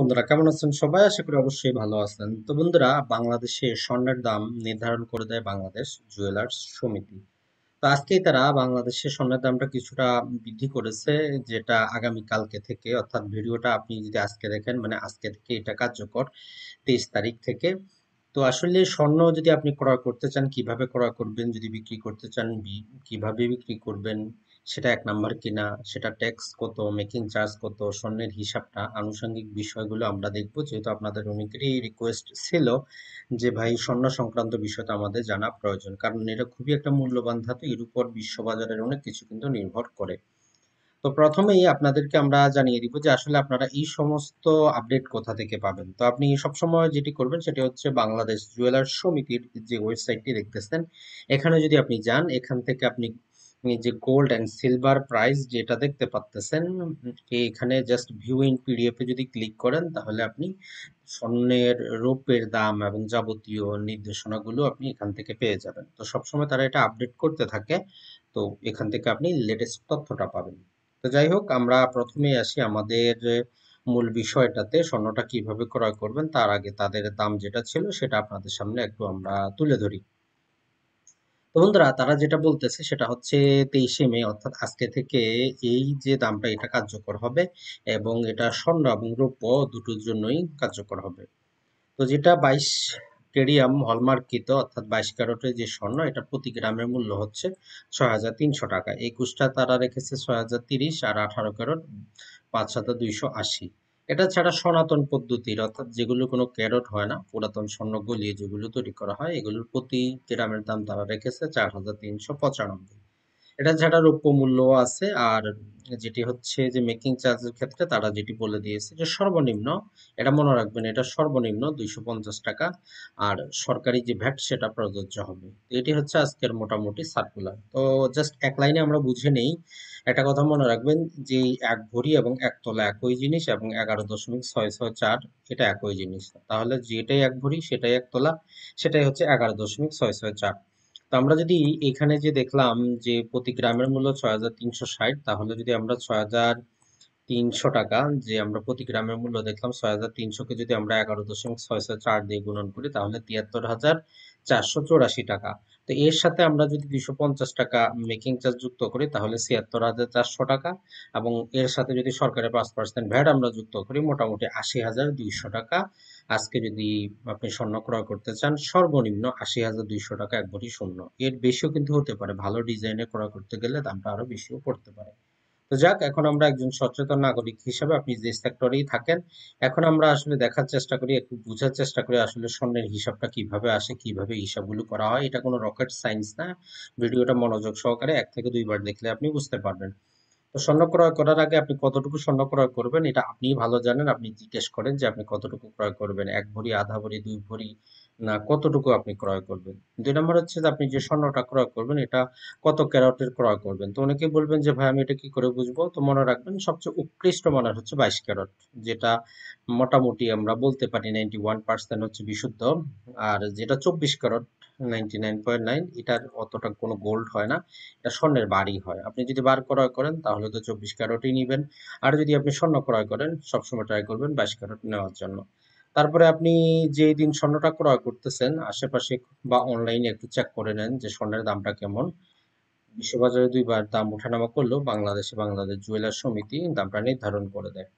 বন্ধুরা কেমন আছেন সবাই আশা করি অবশ্যই ভালো আছেন তো বন্ধুরা বাংলাদেশে স্বর্ণের দাম নির্ধারণ করে দেয় বাংলাদেশ জুয়েলার্স সমিতি তো আজকেই তারা বাংলাদেশে স্বর্ণের দামটা কিছুটা বৃদ্ধি করেছে যেটা আগামী কালকে থেকে অর্থাৎ ভিডিওটা আপনি যদি আজকে দেখেন মানে আজকে থেকে এটা কার্যকর তেইশ তারিখ থেকে তো আসলে স্বর্ণ যদি আপনি ক্রয় করতে চান কিভাবে ক্রয় করবেন যদি বিক্রি করতে চান কিভাবে বিক্রি করবেন সেটা এক নাম্বার কিনা সেটা ট্যাক্স কত মেকিং চার্জ কত স্বর্ণের হিসাবটা আনুষঙ্গিক বিষয়গুলো আমরা দেখব যেহেতু আপনাদের অনেকেরই রিকোয়েস্ট ছিল যে ভাই স্বর্ণ সংক্রান্ত বিষয়টা আমাদের জানা প্রয়োজন কারণ এটা খুবই একটা মূল্যবান ধাতু এর উপর বিশ্ববাজারের অনেক কিছু কিন্তু নির্ভর করে তো প্রথমেই আপনাদেরকে আমরা জানিয়ে দিব যে আসলে আপনারা এই সমস্ত আপডেট কোথা থেকে পাবেন তো আপনি সবসময় যেটি করবেন সেটি হচ্ছে বাংলাদেশ জুয়েলার সমিতির যে ওয়েবসাইটটি দেখতেছেন এখানে যদি আপনি যান এখান থেকে আপনি আপনি যে গোল্ড অ্যান্ড সিলভার প্রাইস যেটা দেখতে পাচ্ছেন এখানে জাস্ট ভিউ ইন পিডিএফে যদি ক্লিক করেন তাহলে আপনি স্বর্ণের রোপের দাম এবং যাবতীয় নির্দেশনাগুলো আপনি এখান থেকে পেয়ে যাবেন তো সবসময় তারা এটা আপডেট করতে থাকে তো এখান থেকে আপনি লেটেস্ট তথ্যটা পাবেন তো যাই হোক আমরা প্রথমে আসি আমাদের মূল বিষয়টাতে স্বর্ণটা কিভাবে ক্রয় করবেন তার আগে তাদের দাম যেটা ছিল সেটা আপনাদের সামনে একটু আমরা তুলে ধরি তো বন্ধুরা তারা যেটা বলতেছে সেটা হচ্ছে তেইশে মে অর্থাৎ আজকে থেকে এই যে দামটা এটা কার্যকর হবে এবং এটা স্বর্ণ এবং রৌপ্য দুটোর জন্যই কার্যকর হবে তো যেটা বাইশ কেডিয়াম হলমার্কিত অর্থাৎ বাইশ ক্যারোটে যে স্বর্ণ এটা প্রতি গ্রামের মূল্য হচ্ছে ছয় হাজার তিনশো টাকা একুশটা তারা রেখেছে ছয় হাজার তিরিশ আর আঠারো ক্যারোট পাঁচ হাজার দুইশো আশি এটা ছাড়া সনাতন পদ্ধতির অর্থাৎ যেগুলো কোনো ক্যারট হয় না পুরাতন স্বর্ণ গলিয়ে যেগুলো তৈরি করা হয় এগুলোর প্রতি গ্রামের দাম তারা রেখেছে চার হাজার তিনশো পঁচানব্বই এটা ছাড়া রৌপ্য মূল্য আছে আর যেটি হচ্ছে যে মেকিং চার্জের ক্ষেত্রে তারা যেটি বলে দিয়েছে যে সর্বনিম্ন এটা মনে রাখবেন এটা সর্বনিম্ন দুইশো পঞ্চাশ টাকা আর সরকারি যে ভ্যাট সেটা প্রযোজ্য হবে এটি হচ্ছে আজকের মোটামুটি সার্কুলার তো জাস্ট এক লাইনে আমরা বুঝে নেই একটা কথা মনে রাখবেন যে এক ভরি এবং একতলা একই জিনিস এবং এগারো দশমিক ছয় ছয় চার এটা একই জিনিস তাহলে যেটাই এক ভরি সেটাই একতলা সেটাই হচ্ছে এগারো দশমিক ছয় ছয় চার আমরা যদি এখানে যে দেখলাম যে প্রতি গ্রামের মূল্য ছয় হাজার তিনশো ষাট তাহলে যদি আমরা ছয় হাজার তিনশো টাকা যে আমরা প্রতি গ্রামের মূল্য দেখলাম ছয় হাজার তিনশোকে যদি আমরা এগারো দশমিক ছয় ছয় চার দিয়ে গুণন করি তাহলে তিয়াত্তর হাজার চারশো চৌরাশি টাকা তো এর সাথে আমরা যদি দুশো পঞ্চাশ টাকা মেকিং চার্জ যুক্ত করি তাহলে ছিয়াত্তর হাজার চারশো টাকা এবং এর সাথে যদি সরকারের পাঁচ পার্সেন্ট ভ্যাট আমরা যুক্ত করি মোটামুটি আশি হাজার দুইশো টাকা আজকে যদি আপনি স্বর্ণ ক্রয় করতে চান সর্বনিম্ন আশি হাজার দুইশো টাকা এক ভরি স্বর্ণ এর বেশিও কিন্তু হতে পারে ভালো ডিজাইনে ক্রয় করতে গেলে দামটা আরো বেশিও পড়তে পারে তো যাক এখন আমরা একজন সচেতন নাগরিক হিসাবে আপনি যে সেক্টরেই থাকেন এখন আমরা আসলে দেখার চেষ্টা করি একটু বোঝার চেষ্টা করি আসলে স্বর্ণের হিসাবটা কিভাবে আসে কিভাবে হিসাবগুলো করা হয় এটা কোনো রকেট সায়েন্স না ভিডিওটা মনোযোগ সহকারে এক থেকে দুইবার দেখলে আপনি বুঝতে পারবেন তো স্বর্ণ ক্রয় করার আগে আপনি কতটুকু স্বর্ণ ক্রয় করবেন এটা আপনি ভালো জানেন আপনি জিজ্ঞেস করেন যে আপনি কতটুকু ক্রয় করবেন এক ভরি আধা ভরি দুই ভরি না কতটুকু আপনি ক্রয় করবেন দুই নম্বর হচ্ছে যে আপনি যে স্বর্ণটা ক্রয় করবেন এটা কত ক্যারটের ক্রয় করবেন তো অনেকে বলবেন যে ভাই আমি এটা কি করে বুঝবো তো মনে রাখবেন সবচেয়ে উৎকৃষ্ট মানের হচ্ছে বাইশ ক্যারট যেটা মোটামুটি আমরা বলতে পারি নাইনটি ওয়ান পার্সেন্ট হচ্ছে বিশুদ্ধ আর যেটা চব্বিশ carat ninety nine point nine এটার অতটা কোনো গোল্ড হয় না এটা স্বর্ণের বাড়ি হয় আপনি যদি বার ক্রয় করেন তাহলে তো চব্বিশ ক্যারোটই নেবেন আর যদি আপনি স্বর্ণ ক্রয় করেন সবসময় ট্রাই করবেন বাইশ ক্যারোট নেওয়ার জন্য তারপরে আপনি যেই দিন স্বর্ণটা ক্রয় করতেছেন আশেপাশে বা অনলাইনে একটু চেক করে নেন যে স্বর্ণের দামটা কেমন বিশ্ববাজারে দুইবার দাম ওঠানামা করলেও বাংলাদেশে বাংলাদেশ জুয়েলার সমিতি দামটা নির্ধারণ করে দেয়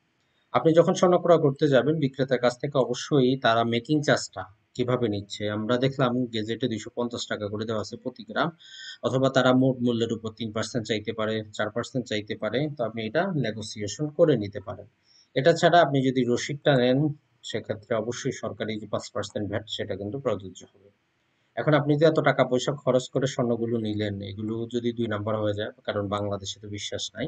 আপনি যখন স্বর্ণ ক্রয় করতে যাবেন বিক্রেতার কাছ থেকে অবশ্যই তারা মেকিং চার্জটা কিভাবে নিচ্ছে আমরা দেখলাম গেজেটে দুইশো পঞ্চাশ টাকা করে দেওয়া আছে প্রতি গ্রাম অথবা তারা মোট মূল্যের উপর তিন পার্সেন্ট চাইতে পারে চার পার্সেন্ট চাইতে পারে তো আপনি এটা নেগোসিয়েশন করে নিতে পারেন এটা ছাড়া আপনি যদি রসিদটা নেন সেক্ষেত্রে অবশ্যই সরকারি যে পাঁচ পার্সেন্ট ভ্যাট সেটা কিন্তু প্রযোজ্য হবে এখন আপনি যে এত টাকা পয়সা খরচ করে স্বর্ণগুলো নিলেন এগুলো যদি দুই নাম্বার হয়ে যায় কারণ বাংলাদেশে তো বিশ্বাস নাই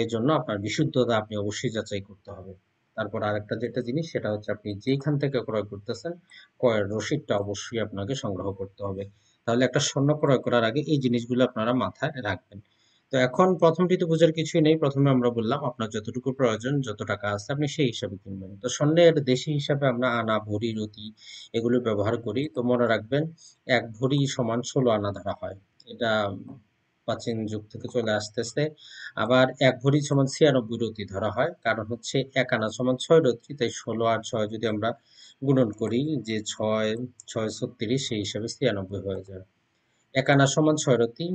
এর জন্য আপনার বিশুদ্ধতা আপনি অবশ্যই যাচাই করতে হবে তারপর আরেকটা যেটা জিনিস সেটা হচ্ছে আপনি যেইখান থেকে ক্রয় করতেছেন ক্রয়ের রসিদটা অবশ্যই আপনাকে সংগ্রহ করতে হবে তাহলে একটা স্বর্ণ ক্রয় করার আগে এই জিনিসগুলো আপনারা মাথায় রাখবেন তো এখন প্রথমটিতে বোঝার কিছুই নেই প্রথমে আমরা বললাম আপনার যতটুকু প্রয়োজন যত টাকা আছে আপনি সেই হিসাবে কিনবেন তো স্বর্ণের দেশি হিসাবে আমরা আনা ভরি রতি এগুলো ব্যবহার করি তো মনে রাখবেন এক ভরি সমান ষোলো আনা ধরা হয় এটা প্রাচীন যুগ থেকে চলে আসতেছে আবার এক ভরি সমান ছিয়ানব্বই রতি ধরা হয় কারণ হচ্ছে এক আনা সমান ছয় রতি তাই ষোলো আর ছয় যদি আমরা গুণন করি যে ছয় ছয় ছত্রিশ সেই হিসাবে ছিয়ানব্বই হয়ে যায় এক আনা সমান ছয় রতি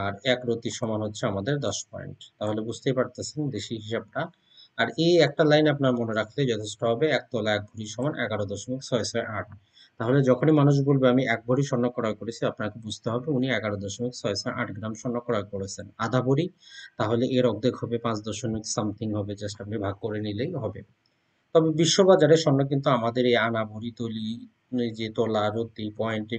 আর এক রতি সমান হচ্ছে আমাদের দশ পয়েন্ট তাহলে বুঝতেই পারতেছেন দেশি হিসাবটা আর এই একটা লাইন আপনার মনে রাখলে যথেষ্ট হবে এক তোলা এক ভরি সমান এগারো দশমিক ছয় ছয় আট তাহলে যখনই মানুষ বলবে আমি এক ভরি স্বর্ণ ক্রয় করেছি আপনাকে বুঝতে হবে উনি এগারো দশমিক ছয় ছয় আট গ্রাম স্বর্ণ ক্রয় করেছেন আধা ভরি তাহলে এর অর্ধেক হবে পাঁচ দশমিক সামথিং হবে জাস্ট আপনি ভাগ করে নিলেই হবে তবে বিশ্ববাজারে স্বর্ণ কিন্তু আমাদের এই আনা ভরি তলি যে তোলা রতি পয়েন্টে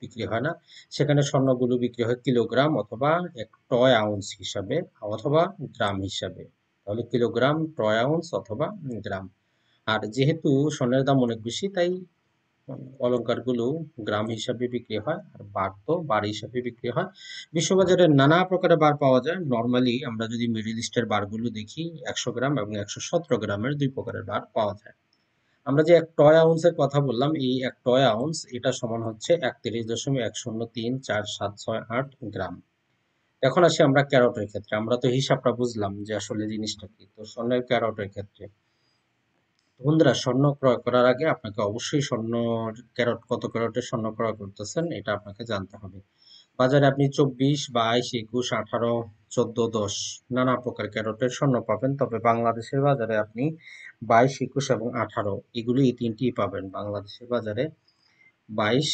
বিক্রি হয় না সেখানে স্বর্ণগুলো বিক্রি হয় কিলোগ্রাম অথবা এক টয় আউন্স হিসাবে অথবা গ্রাম হিসাবে তাহলে কিলোগ্রাম টয় আউন্স অথবা গ্রাম আর যেহেতু স্বর্ণের দাম অনেক বেশি তাই অলঙ্কারগুলো গ্রাম হিসাবে বিক্রি হয় আর বার তো বার হিসাবে বিক্রি হয় বিশ্ববাজারে নানা প্রকারের বার পাওয়া যায় নর্মালি আমরা যদি মিডিল ইস্টের বারগুলো দেখি একশো গ্রাম এবং একশো সতেরো গ্রামের দুই প্রকারের বার পাওয়া যায় আমরা যে এক টয় আউন্সের কথা বললাম এই এক টয় আউন্স এটা সমান হচ্ছে একত্রিশ দশমিক এক শূন্য তিন চার সাত ছয় আট গ্রাম এখন আসি আমরা ক্যারটের ক্ষেত্রে আমরা তো হিসাবটা বুঝলাম যে আসলে জিনিসটা কি তো সোনার ক্যারটের ক্ষেত্রে বন্ধুরা স্বর্ণ ক্রয় করার আগে আপনাকে অবশ্যই স্বর্ণ ক্যারট কত ক্যারটের স্বর্ণ ক্রয় করতেছেন এটা আপনাকে জানতে হবে বাজারে আপনি চব্বিশ বাইশ একুশ আঠারো চোদ্দ দশ নানা প্রকার ক্যারটের স্বর্ণ পাবেন তবে বাংলাদেশের বাজারে আপনি বাইশ একুশ এবং আঠারো এগুলি এই তিনটিই পাবেন বাংলাদেশের বাজারে বাইশ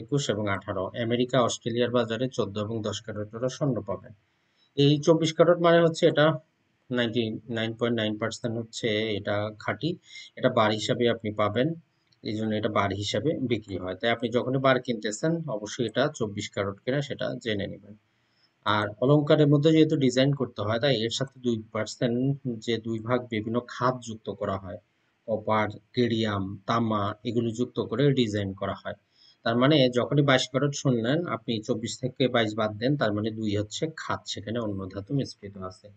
একুশ এবং আঠারো আমেরিকা অস্ট্রেলিয়ার বাজারে চোদ্দ এবং দশ ক্যারটেরও স্বর্ণ পাবেন এই চব্বিশ ক্যারট মানে হচ্ছে এটা নাইনটি হচ্ছে এটা খাঁটি এটা বার হিসাবে আপনি পাবেন এই জন্য এটা বার হিসাবে বিক্রি হয় তাই আপনি যখনই বার কিনতেছেন অবশ্যই এটা চব্বিশ ক্যারট কিনা সেটা জেনে নেবেন আর অলঙ্কারের মধ্যে যেহেতু ডিজাইন করতে হয় তাই এর সাথে দুই পার্সেন্ট যে দুই ভাগ বিভিন্ন খাত যুক্ত করা হয় কপার কেডিয়াম তামা এগুলো যুক্ত করে ডিজাইন করা হয় তার মানে যখনই বাইশ ক্যারট শুনলেন আপনি চব্বিশ থেকে বাইশ বাদ দেন তার মানে দুই হচ্ছে খাত সেখানে অন্য ধাতু মিশ্রিত আছে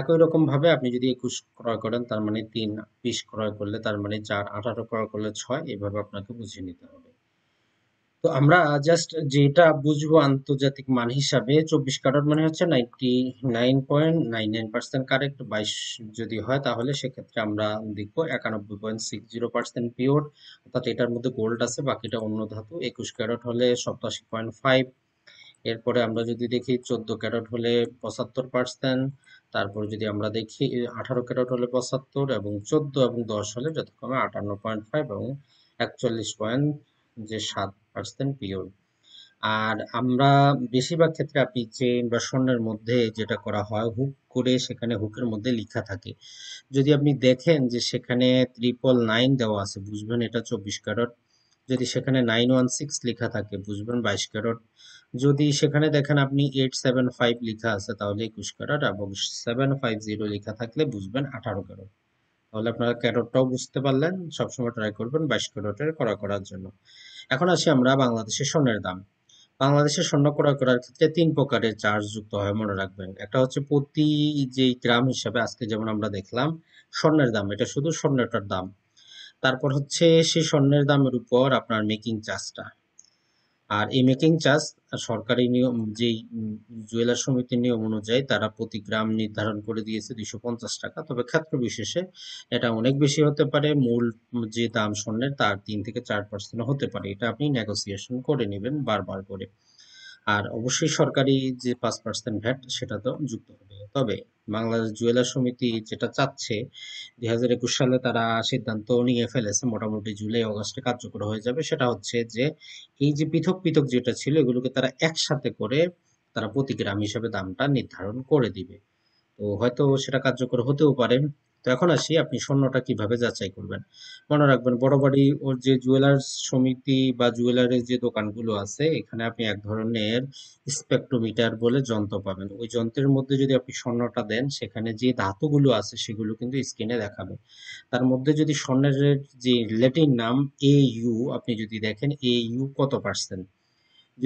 একই রকম ভাবে আপনি যদি একুশ ক্রয় করেন তার মানে তিন বিশ ক্রয় করলে তার মানে চার আঠারো ক্রয় করলে ছয় এভাবে আপনাকে বুঝে নিতে হবে তো আমরা জাস্ট যেটা বুঝবো আন্তর্জাতিক মান হিসাবে চব্বিশ কারণ মানে হচ্ছে ninety nine point nine nine percent correct বাইশ যদি হয় তাহলে সেক্ষেত্রে আমরা দেখবো একানব্বই point six zero percent pure অর্থাৎ এটার মধ্যে গোল্ড আছে বাকিটা অন্য ধাতু একুশ ক্যারট হলে সপ্তাশি পয়েন্ট ফাইভ এরপরে আমরা যদি দেখি চোদ্দ ক্যারট হলে পঁচাত্তর পার্সেন্ট তারপর যদি আমরা দেখি আঠারো ক্যারেট হলে পঁচাত্তর এবং চোদ্দ এবং দশ হলে যথাক্রমে আটান্ন পয়েন্ট ফাইভ এবং একচল্লিশ পয়েন্ট যে সাত পার্সেন্ট পিওর আর আমরা বেশিরভাগ ক্ষেত্রে আপনি চেন বা স্বর্ণের মধ্যে যেটা করা হয় হুক করে সেখানে হুকের মধ্যে লেখা থাকে যদি আপনি দেখেন যে সেখানে ত্রিপল নাইন দেওয়া আছে বুঝবেন এটা চব্বিশ ক্যারট যদি সেখানে নাইন ওয়ান সিক্স লেখা থাকে বুঝবেন বাইশ ক্যারট যদি সেখানে দেখেন আপনি এইট সেভেন ফাইভ লেখা আছে তাহলে একুশ ক্যারট এবং সেভেন ফাইভ জিরো লেখা থাকলে বুঝবেন আঠারো ক্যারট তাহলে আপনারা ক্যারটটাও বুঝতে পারলেন সবসময় ট্রাই করবেন বাইশ ক্যারটের করা করার জন্য এখন আসি আমরা বাংলাদেশের স্বর্ণের দাম বাংলাদেশের স্বর্ণ ক্রয় করার ক্ষেত্রে তিন প্রকারের চার্জ যুক্ত হয় মনে রাখবেন একটা হচ্ছে প্রতি যে গ্রাম হিসাবে আজকে যেমন আমরা দেখলাম স্বর্ণের দাম এটা শুধু স্বর্ণটার দাম তারপর হচ্ছে সেই স্বর্ণের দামের উপর আপনার মেকিং চার্জটা আর এই মেকিং চার্জ সরকারি নিয়ম যেই জুয়েলার সমিতির নিয়ম অনুযায়ী তারা প্রতি গ্রাম নির্ধারণ করে দিয়েছে দুশো পঞ্চাশ টাকা তবে ক্ষেত্র বিশেষে এটা অনেক বেশি হতে পারে মূল যে দাম স্বর্ণের তার তিন থেকে চার পার্সেন্ট হতে পারে এটা আপনি নেগোসিয়েশন করে নেবেন বারবার করে আর অবশ্যই সরকারি যে পাঁচ পার্সেন্ট ভ্যাট সেটা তো যুক্ত হবে তবে বাংলাদেশ জুয়েলার সমিতি যেটা চাচ্ছে দুই হাজার একুশ সালে তারা সিদ্ধান্ত নিয়ে ফেলেছে মোটামুটি জুলাই অগস্টে কার্যকর হয়ে যাবে সেটা হচ্ছে যে এই যে পৃথক পৃথক যেটা ছিল এগুলোকে তারা একসাথে করে তারা প্রতি গ্রাম হিসাবে দামটা নির্ধারণ করে দিবে তো হয়তো সেটা কার্যকর হতেও পারে এখন আসি আপনি স্বর্ণটা কিভাবে যাচাই করবেন মনে রাখবেন বড় বাড়ি ওর যে জুয়েলার্স সমিতি বা জুয়েলারের যে দোকানগুলো আছে এখানে আপনি এক ধরনের স্পেকট্রোমিটার বলে যন্ত্র পাবেন ওই যন্ত্রের মধ্যে যদি আপনি স্বর্ণটা দেন সেখানে যে ধাতুগুলো আছে সেগুলো কিন্তু স্ক্রিনে দেখাবে তার মধ্যে যদি স্বর্ণের যে লেটিন নাম এ ইউ আপনি যদি দেখেন এ ইউ কত পার্সেন্ট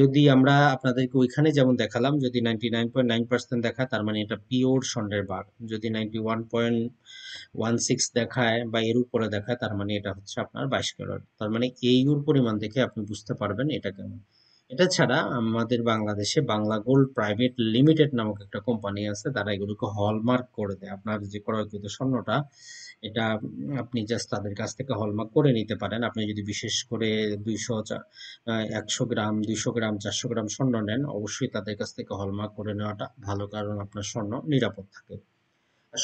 যদি আমরা আপনাদেরকে ওইখানে যেমন দেখালাম যদি ninety nine point nine percent দেখায় তার মানে এটা পিওর সন্ডের বার যদি ninety one point one six দেখায় বা এর উপরে দেখায় তার মানে এটা হচ্ছে আপনার বাইশ ক্যারেট তার মানে এইগুর পরিমাণ দেখে আপনি বুঝতে পারবেন এটা কেমন এটা ছাড়া আমাদের বাংলাদেশে বাংলা গোল্ড প্রাইভেট লিমিটেড নামক একটা কোম্পানি আছে তারা এগুলোকে হলমার্ক করে দেয় আপনার যে ক্রয়কৃত স্বর্ণটা এটা আপনি জাস্ট তাদের কাছ থেকে হলমার্ক করে নিতে পারেন আপনি যদি বিশেষ করে দুইশো একশো গ্রাম দুইশো গ্রাম চারশো গ্রাম স্বর্ণ নেন অবশ্যই তাদের কাছ থেকে হলমার্ক করে নেওয়াটা ভালো কারণ আপনার স্বর্ণ নিরাপদ থাকে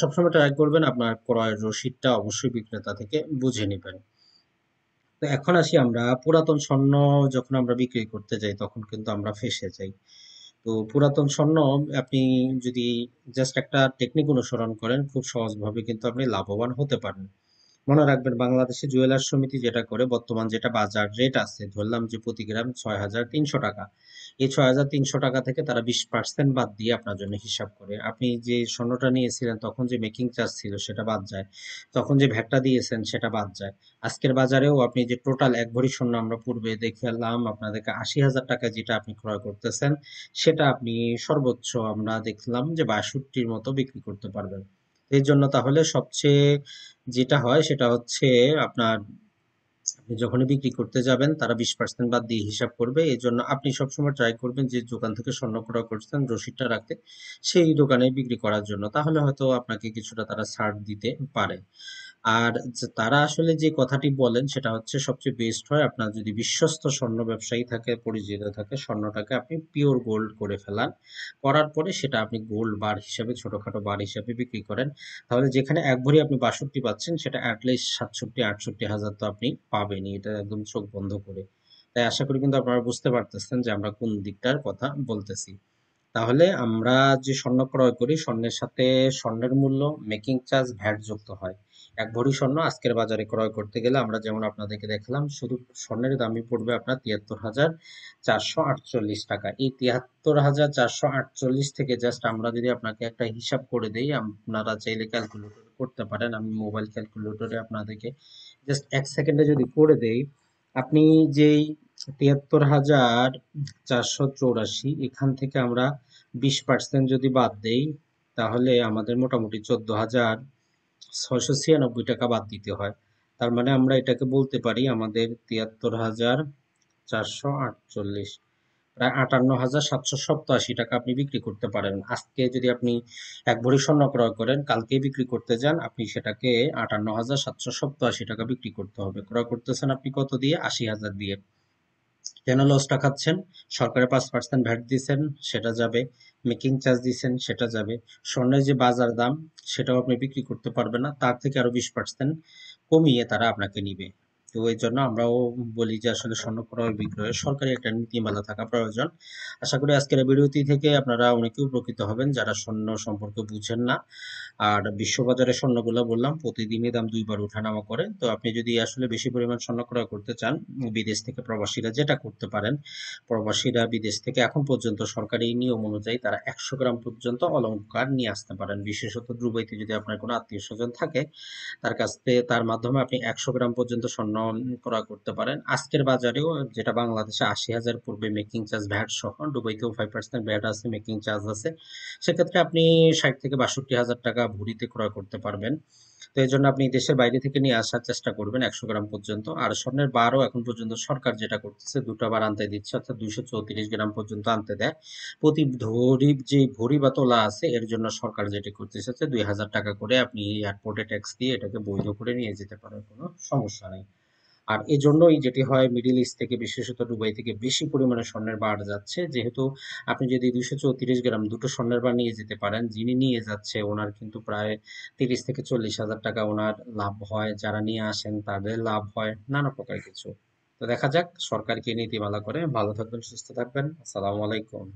সবসময় ট্রাই করবেন আপনার ক্রয়ের রসিদটা অবশ্যই বিক্রেতা থেকে বুঝে নেবেন তো এখন আসি আমরা পুরাতন স্বর্ণ যখন আমরা বিক্রি করতে যাই তখন কিন্তু আমরা ফেসে যাই তো পুরাতন স্বর্ণ আপনি যদি জাস্ট একটা টেকনিক অনুসরণ করেন খুব সহজভাবে কিন্তু আপনি লাভবান হতে পারেন মনে রাখবেন বাংলাদেশে জুয়েলার্স সমিতি যেটা করে বর্তমান যেটা বাজার রেট আছে ধরলাম যে প্রতি গ্রাম ছয় হাজার তিনশো টাকা এই ছয় হাজার তিনশো টাকা থেকে তারা বিশ পার্সেন্ট বাদ দিয়ে আপনার জন্য হিসাব করে আপনি যে স্বর্ণটা নিয়েছিলেন তখন যে মেকিং চার্জ ছিল সেটা বাদ যায় তখন যে ভ্যাটটা দিয়েছেন সেটা বাদ যায় আজকের বাজারেও আপনি যে টোটাল এক ভরি স্বর্ণ আমরা পূর্বে দেখালাম আপনাদেরকে আশি হাজার টাকা যেটা আপনি ক্রয় করতেছেন সেটা আপনি সর্বোচ্চ আমরা দেখলাম যে বাষট্টির মতো বিক্রি করতে পারবেন এর জন্য তাহলে সবচেয়ে যেটা হয় সেটা হচ্ছে আপনার যখনই বিক্রি করতে যাবেন তারা বিশ পার্সেন্ট বাদ দিয়ে হিসাব করবে এই জন্য আপনি সবসময় ট্রাই করবেন যে দোকান থেকে স্বর্ণ ক্রয় করছেন রসিদটা রাখতে সেই দোকানে বিক্রি করার জন্য তাহলে হয়তো আপনাকে কিছুটা তারা ছাড় দিতে পারে আর তারা আসলে যে কথাটি বলেন সেটা হচ্ছে সবচেয়ে বেস্ট হয় আপনার যদি বিশ্বস্ত স্বর্ণ ব্যবসায়ী থাকে পরিচিত থাকে স্বর্ণটাকে আপনি পিওর গোল্ড করে ফেলান করার পরে সেটা আপনি গোল্ড বার হিসাবে ছোটখাটো বার হিসাবে বিক্রি করেন তাহলে যেখানে এক ভরি আপনি বাষট্টি পাচ্ছেন সেটা অ্যাটলিস্ট সাতষট্টি আটষট্টি হাজার তো আপনি পাবেনই এটা একদম চোখ বন্ধ করে তাই আশা করি কিন্তু আপনারা বুঝতে পারতেছেন যে আমরা কোন দিকটার কথা বলতেছি তাহলে আমরা যে স্বর্ণ ক্রয় করি স্বর্ণের সাথে স্বর্ণের মূল্য মেকিং চার্জ ভ্যাট যুক্ত হয় এক ভরি স্বর্ণ আজকের বাজারে ক্রয় করতে গেলে আমরা যেমন আপনাদেরকে দেখলাম শুধু স্বর্ণের দামই পড়বে আপনার তিয়াত্তর হাজার চারশো আটচল্লিশ টাকা এই তিয়াত্তর হাজার চারশো আটচল্লিশ থেকে জাস্ট আমরা যদি আপনাকে একটা হিসাব করে দিই আপনারা চাইলে ক্যালকুলেটর করতে পারেন আমি মোবাইল ক্যালকুলেটরে আপনাদেরকে জাস্ট এক সেকেন্ডে যদি করে দেই আপনি যেই তিয়াত্তর হাজার চারশো চৌরাশি এখান থেকে আমরা বিশ পার্সেন্ট যদি বাদ দেই তাহলে আমাদের মোটামুটি চোদ্দ হাজার ছশো ছিয়ানব্বই টাকা বাদ দিতে হয় তার মানে আমরা এটাকে বলতে পারি আমাদের তিয়াত্তর হাজার চারশো আটচল্লিশ প্রায় আটান্ন হাজার সাতশো সপ্তাশি টাকা আপনি বিক্রি করতে পারেন আজকে যদি আপনি এক ভরি স্বর্ণ ক্রয় করেন কালকে বিক্রি করতে যান আপনি সেটাকে আটান্ন হাজার সাতশো সপ্তাশি টাকা বিক্রি করতে হবে ক্রয় করতেছেন আপনি কত দিয়ে আশি হাজার দিয়ে কেন লসটা খাচ্ছেন সরকারে পাঁচ পার্সেন্ট ভ্যাট দিচ্ছেন সেটা যাবে মেকিং চার্জ দিচ্ছেন সেটা যাবে স্বর্ণের যে বাজার দাম সেটাও আপনি বিক্রি করতে পারবেন না তার থেকে আরও বিশ পার্সেন্ট কমিয়ে তারা আপনাকে নিবে তো এই জন্য আমরাও বলি যে আসলে স্বর্ণ ক্রয় বিক্রয়ের সরকারি একটা নীতিমালা থাকা প্রয়োজন আশা করি আজকের ভিডিওটি থেকে আপনারা অনেকে উপকৃত হবেন যারা স্বর্ণ সম্পর্কে বুঝেন না আর বিশ্ববাজারে স্বর্ণগুলো বললাম প্রতিদিনই দাম দুইবার ওঠানামা করে তো আপনি যদি আসলে বেশি পরিমাণ স্বর্ণ ক্রয় করতে চান বিদেশ থেকে প্রবাসীরা যেটা করতে পারেন প্রবাসীরা বিদেশ থেকে এখন পর্যন্ত সরকারি নিয়ম অনুযায়ী তারা একশো গ্রাম পর্যন্ত অলঙ্কার নিয়ে আসতে পারেন বিশেষত ডুবাইতে যদি আপনার কোনো আত্মীয় স্বজন থাকে তার কাছ থেকে তার মাধ্যমে আপনি একশো গ্রাম পর্যন্ত স্বর্ণ ক্রয় করতে পারেন আজকের বাজারেও যেটা বাংলাদেশে আশি হাজার পূর্বে মেকিং চার্জ ভ্যাট সহ দুবাইতেও ফাইভ পার্সেন্ট ভ্যাট আছে মেকিং চার্জ আছে সেক্ষেত্রে আপনি ষাট থেকে বাষট্টি হাজার টাকা ভুড়িতে ক্রয় করতে পারবেন তো এই জন্য আপনি দেশের বাইরে থেকে নিয়ে আসার চেষ্টা করবেন একশো গ্রাম পর্যন্ত আর স্বর্ণের বারও এখন পর্যন্ত সরকার যেটা করতেছে দুটো বার আনতে দিচ্ছে অর্থাৎ দুইশো চৌত্রিশ গ্রাম পর্যন্ত আনতে দেয় প্রতি ধরি যে ভরি বা তোলা আছে এর জন্য সরকার যেটি করতেছে দুই হাজার টাকা করে আপনি এয়ারপোর্টে ট্যাক্স দিয়ে এটাকে বৈধ করে নিয়ে যেতে পারেন কোনো সমস্যা নেই আর এই জন্যই যেটি হয় মিডিল ইস্ট থেকে বিশেষত দুবাই থেকে বেশি পরিমাণে স্বর্ণের বার যাচ্ছে যেহেতু আপনি যদি দুশো চৌত্রিশ গ্রাম দুটো স্বর্ণের বার নিয়ে যেতে পারেন যিনি নিয়ে যাচ্ছে ওনার কিন্তু প্রায় তিরিশ থেকে চল্লিশ হাজার টাকা ওনার লাভ হয় যারা নিয়ে আসেন তাদের লাভ হয় নানা প্রকার কিছু তো দেখা যাক সরকার কি নীতিমালা করে ভালো থাকবেন সুস্থ থাকবেন আসসালামু আলাইকুম